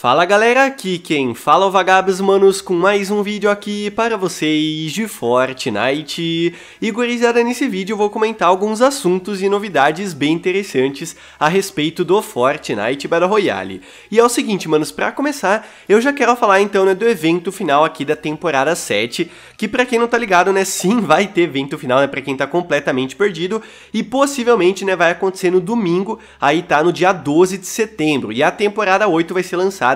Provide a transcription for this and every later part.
Fala galera, aqui quem fala é o Vagabos Manos com mais um vídeo aqui para vocês de Fortnite. E gurizada, nesse vídeo eu vou comentar alguns assuntos e novidades bem interessantes a respeito do Fortnite Battle Royale. E é o seguinte, manos, para começar, eu já quero falar então né, do evento final aqui da temporada 7, que para quem não tá ligado, né, sim, vai ter evento final, né, para quem tá completamente perdido, e possivelmente, né, vai acontecer no domingo, aí tá no dia 12 de setembro, e a temporada 8 vai ser lançada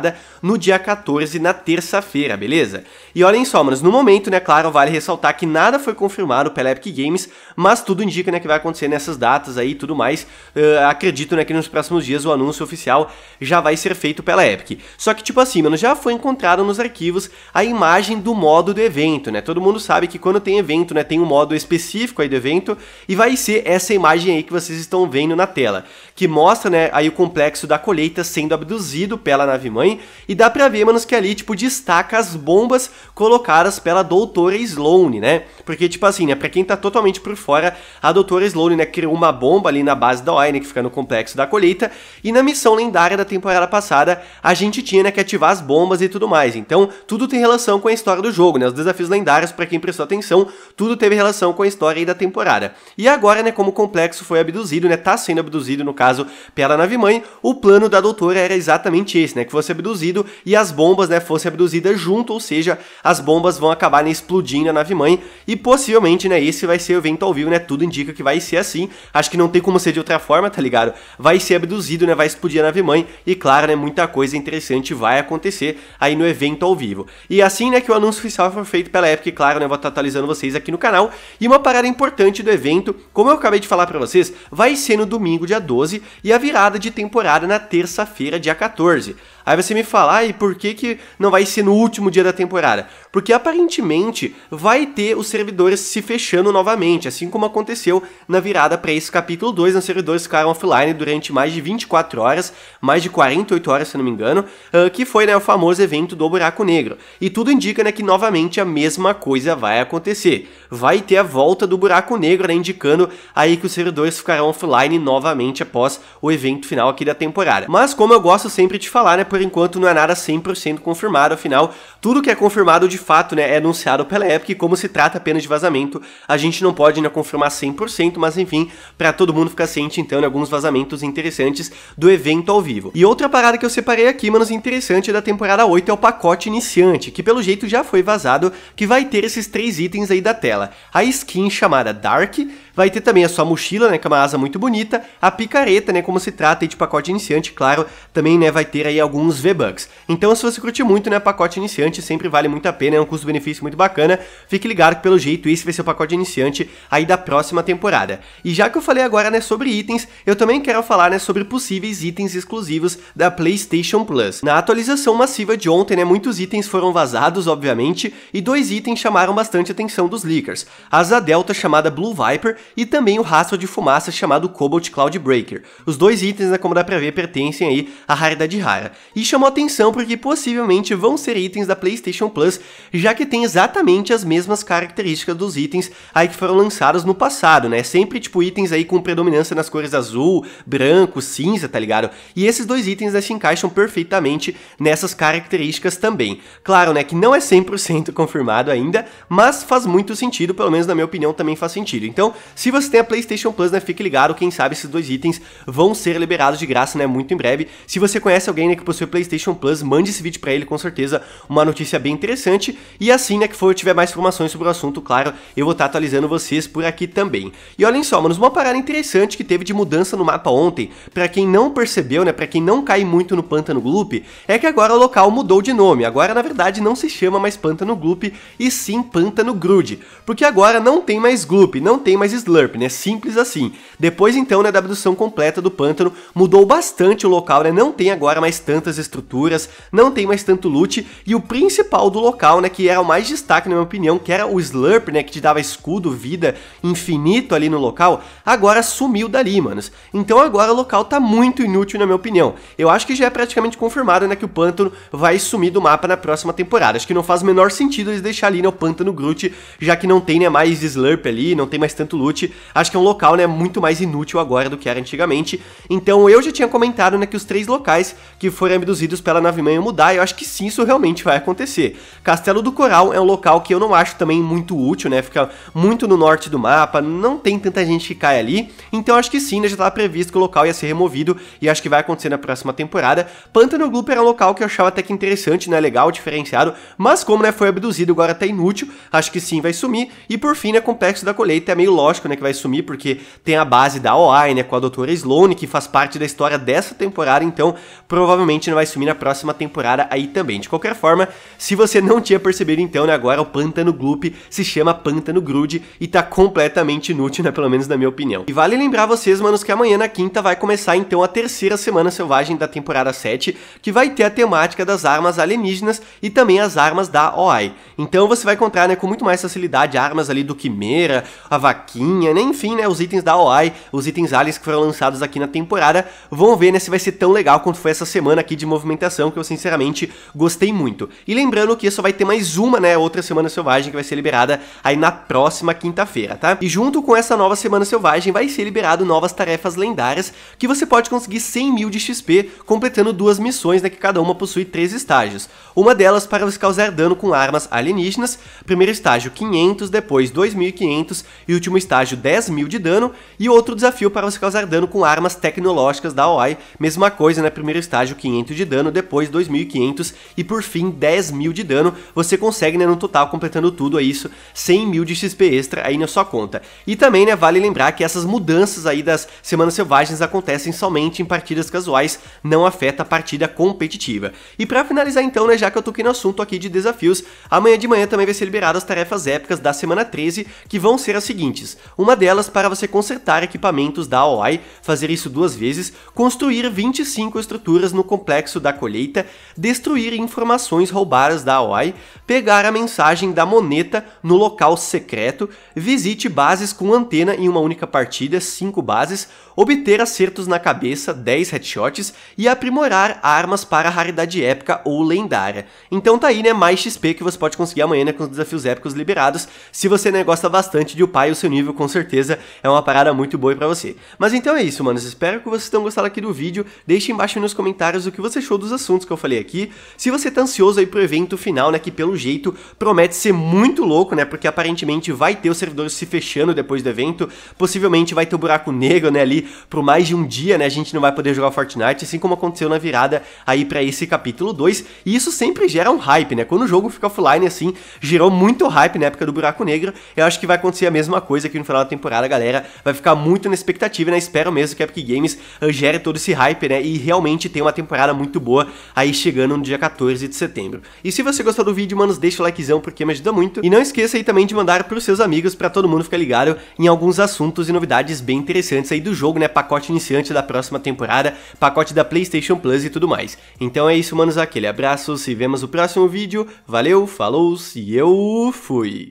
no dia 14, na terça-feira, beleza? E olhem só, manos, no momento, né, claro, vale ressaltar que nada foi confirmado pela Epic Games, mas tudo indica, né, que vai acontecer nessas datas aí e tudo mais. Uh, acredito, né, que nos próximos dias o anúncio oficial já vai ser feito pela Epic. Só que, tipo assim, mano, já foi encontrado nos arquivos a imagem do modo do evento, né? Todo mundo sabe que quando tem evento, né, tem um modo específico aí do evento e vai ser essa imagem aí que vocês estão vendo na tela, que mostra, né, aí o complexo da colheita sendo abduzido pela nave mãe e dá pra ver, mano, que ali, tipo, destaca as bombas colocadas pela doutora Sloane, né? Porque, tipo assim, né, pra quem tá totalmente por fora, a doutora Sloane, né, criou uma bomba ali na base da Wine, né, que fica no complexo da colheita, e na missão lendária da temporada passada, a gente tinha, né, que ativar as bombas e tudo mais. Então, tudo tem relação com a história do jogo, né? Os desafios lendários, para quem prestou atenção, tudo teve relação com a história aí da temporada. E agora, né, como o complexo foi abduzido, né, tá sendo abduzido, no caso, pela nave-mãe, o plano da doutora era exatamente esse, né, que você abduzido e as bombas né, fossem abduzidas junto, ou seja, as bombas vão acabar né, explodindo a nave-mãe e possivelmente né, esse vai ser o evento ao vivo, né? Tudo indica que vai ser assim. Acho que não tem como ser de outra forma, tá ligado? Vai ser abduzido, né? Vai explodir a nave-mãe e, claro, né, muita coisa interessante vai acontecer aí no evento ao vivo. E assim, né, que o anúncio oficial foi feito pela Epic, claro, né? Vou estar atualizando vocês aqui no canal. E uma parada importante do evento, como eu acabei de falar para vocês, vai ser no domingo, dia 12, e a virada de temporada na terça-feira, dia 14. Aí você me fala, ah, e por que, que não vai ser no último dia da temporada? porque aparentemente vai ter os servidores se fechando novamente, assim como aconteceu na virada para esse capítulo 2, né? os servidores ficaram offline durante mais de 24 horas, mais de 48 horas se não me engano, ah, que foi né, o famoso evento do buraco negro. E tudo indica né, que novamente a mesma coisa vai acontecer. Vai ter a volta do buraco negro, né, indicando aí que os servidores ficarão offline novamente após o evento final aqui da temporada. Mas como eu gosto sempre de falar, né, por enquanto não é nada 100% confirmado, afinal, tudo que é confirmado de fato né, é anunciado pela Epic, como se trata apenas de vazamento, a gente não pode ainda confirmar 100%, mas enfim, para todo mundo ficar ciente então de alguns vazamentos interessantes do evento ao vivo. E outra parada que eu separei aqui, manos, interessante da temporada 8 é o pacote iniciante, que pelo jeito já foi vazado, que vai ter esses três itens aí da tela. A skin chamada Dark, Vai ter também a sua mochila, né, que é uma asa muito bonita, a picareta, né, como se trata de pacote iniciante, claro, também, né, vai ter aí alguns V-Bucks. Então, se você curte muito, né, pacote iniciante sempre vale muito a pena, é um custo-benefício muito bacana. Fique ligado que, pelo jeito, esse vai ser o pacote iniciante aí da próxima temporada. E já que eu falei agora, né, sobre itens, eu também quero falar, né, sobre possíveis itens exclusivos da PlayStation Plus. Na atualização massiva de ontem, né, muitos itens foram vazados, obviamente, e dois itens chamaram bastante atenção dos leakers. A asa delta chamada Blue Viper e também o rastro de fumaça chamado Cobalt Cloud Breaker. Os dois itens, né, como dá pra ver, pertencem aí à raridade rara. E chamou atenção porque possivelmente vão ser itens da PlayStation Plus, já que tem exatamente as mesmas características dos itens aí que foram lançados no passado, né? Sempre tipo itens aí com predominância nas cores azul, branco, cinza, tá ligado? E esses dois itens né, se encaixam perfeitamente nessas características também. Claro, né, que não é 100% confirmado ainda, mas faz muito sentido, pelo menos na minha opinião também faz sentido. Então, se você tem a PlayStation Plus, né, fique ligado, quem sabe esses dois itens vão ser liberados de graça, né, muito em breve. Se você conhece alguém né, que possui PlayStation Plus, mande esse vídeo para ele, com certeza uma notícia bem interessante. E assim, né, que for eu tiver mais informações sobre o assunto, claro, eu vou estar tá atualizando vocês por aqui também. E olhem só, manos, uma parada interessante que teve de mudança no mapa ontem, para quem não percebeu, né, para quem não cai muito no Pântano Gloop, é que agora o local mudou de nome. Agora, na verdade, não se chama mais Pântano Gloop e sim Pântano Grude, porque agora não tem mais Gloop, não tem mais Slurp, né? Simples assim. Depois então, né, da abdução completa do pântano, mudou bastante o local, né? Não tem agora mais tantas estruturas, não tem mais tanto loot, e o principal do local, né, que era o mais destaque na minha opinião, que era o Slurp, né, que te dava escudo, vida infinito ali no local, agora sumiu dali, manos. Então agora o local tá muito inútil na minha opinião. Eu acho que já é praticamente confirmado, né, que o pântano vai sumir do mapa na próxima temporada. Acho que não faz o menor sentido eles deixarem ali, né, o pântano Groot, já que não tem, né, mais Slurp ali, não tem mais tanto loot, Acho que é um local, né, muito mais inútil agora do que era antigamente. Então eu já tinha comentado, né, que os três locais que foram abduzidos pela nave mãe iam mudar, e eu acho que sim, isso realmente vai acontecer. Castelo do Coral é um local que eu não acho também muito útil, né, fica muito no norte do mapa, não tem tanta gente que cai ali, então acho que sim, né, já estava previsto que o local ia ser removido, e acho que vai acontecer na próxima temporada. Pântano Glooper era um local que eu achava até que interessante, né, legal, diferenciado, mas como, né, foi abduzido, agora tá inútil, acho que sim, vai sumir, e por fim, né, Complexo da Colheita é meio lógico lógico, né, que vai sumir, porque tem a base da OI, né, com a doutora Sloane, que faz parte da história dessa temporada, então provavelmente não vai sumir na próxima temporada aí também. De qualquer forma, se você não tinha percebido então, né, agora o Pântano Gloop se chama Pântano Grude e tá completamente inútil, né, pelo menos na minha opinião. E vale lembrar vocês, manos, que amanhã na quinta vai começar então a terceira semana selvagem da temporada 7, que vai ter a temática das armas alienígenas e também as armas da OI. Então você vai encontrar, né, com muito mais facilidade armas ali do Quimera, a Vaquinha, nem né? enfim, né? Os itens da OI, os itens aliens que foram lançados aqui na temporada. vão ver, né? Se vai ser tão legal quanto foi essa semana aqui de movimentação, que eu sinceramente gostei muito. E lembrando que só vai ter mais uma, né? Outra Semana Selvagem que vai ser liberada aí na próxima quinta-feira, tá? E junto com essa nova Semana Selvagem vai ser liberado novas tarefas lendárias que você pode conseguir 100 mil de XP completando duas missões, né? Que cada uma possui três estágios. Uma delas para você causar dano com armas alienígenas, primeiro estágio 500, depois 2500 e último estágio estágio 10 mil de dano, e outro desafio para você causar dano com armas tecnológicas da OI, mesma coisa, né? Primeiro estágio 500 de dano, depois 2.500 e por fim 10 mil de dano. Você consegue, né, no total, completando tudo, isso, 100 mil de XP extra aí na sua conta. E também, né, vale lembrar que essas mudanças aí das Semanas Selvagens acontecem somente em partidas casuais, não afeta a partida competitiva. E para finalizar então, né, já que eu toquei no assunto aqui de desafios, amanhã de manhã também vai ser liberado as tarefas épicas da semana 13, que vão ser as seguintes. Uma delas para você consertar equipamentos da AOI, fazer isso duas vezes, construir 25 estruturas no complexo da colheita, destruir informações roubadas da AOI, pegar a mensagem da moneta no local secreto, visite bases com antena em uma única partida, 5 bases, obter acertos na cabeça, 10 headshots e aprimorar armas para raridade épica ou lendária. Então tá aí, né, mais XP que você pode conseguir amanhã né, com os desafios épicos liberados, se você né, gosta bastante de upar o seu nível com certeza é uma parada muito boa para você. Mas então é isso, manos. Espero que vocês tenham gostado aqui do vídeo. Deixe embaixo nos comentários o que você achou dos assuntos que eu falei aqui. Se você tá ansioso aí pro evento final, né, que pelo jeito promete ser muito louco, né, porque aparentemente vai ter os servidores se fechando depois do evento. Possivelmente vai ter o um buraco negro, né, ali por mais de um dia, né, a gente não vai poder jogar Fortnite, assim como aconteceu na virada aí para esse capítulo 2. E isso sempre gera um hype, né? Quando o jogo fica offline assim, gerou muito hype na época do buraco negro. Eu acho que vai acontecer a mesma coisa aqui no no final da temporada, galera vai ficar muito na expectativa né? espero mesmo que a Epic Games eh, gere todo esse hype, né? E realmente tenha uma temporada muito boa aí chegando no dia 14 de setembro. E se você gostou do vídeo, manos, deixa o likezão porque me ajuda muito. E não esqueça aí também de mandar pros seus amigos para todo mundo ficar ligado em alguns assuntos e novidades bem interessantes aí do jogo, né? Pacote iniciante da próxima temporada, pacote da PlayStation Plus e tudo mais. Então é isso, manos, aquele abraço, se vemos no próximo vídeo. Valeu, falou e eu fui!